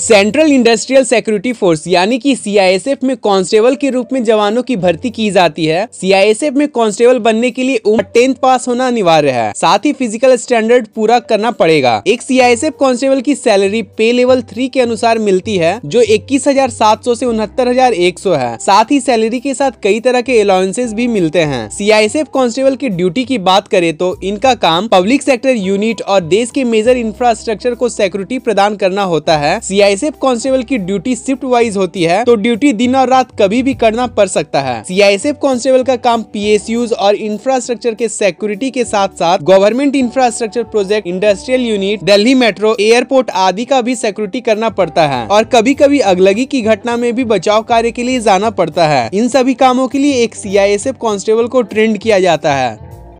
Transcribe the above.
central industrial security force यानी कि CISF में कांस्टेबल के रूप में जवानों की भर्ती की जाती है सीआईएसएफ में कांस्टेबल बनने के लिए उम्र टेंथ पास होना अनिवार्य है साथ ही फिजिकल स्टैंडर्ड पूरा करना पड़ेगा एक सीआईएसएफ कांस्टेबल की सैलरी पे लेवल थ्री के अनुसार मिलती है जो इक्कीस हजार सात सौ ऐसी उनहत्तर हजार एक सौ है साथ ही सैलरी के साथ कई तरह के अलाउंसेज भी मिलते हैं सीआईएसएफ कांस्टेबल की ड्यूटी की बात करे तो इनका काम पब्लिक सेक्टर यूनिट और देश के मेजर इंफ्रास्ट्रक्चर को सिक्योरिटी प्रदान करना होता है सीआईएसएफ कांस्टेबल की ड्यूटी शिफ्ट वाइज होती है तो ड्यूटी दिन और रात कभी भी करना पड़ सकता है सीआईएसएफ कांस्टेबल का काम पीएसयूज और इंफ्रास्ट्रक्चर के सिक्योरिटी के साथ साथ government infrastructure project industrial unit Delhi metro airport आदि का भी सिक्योरिटी करना पड़ता है और कभी कभी अगलगी की घटना में भी बचाव कार्य के लिए जाना पड़ता है इन सभी कामों के लिए एक सीआईएसएफ कांस्टेबल को ट्रेंड किया जाता है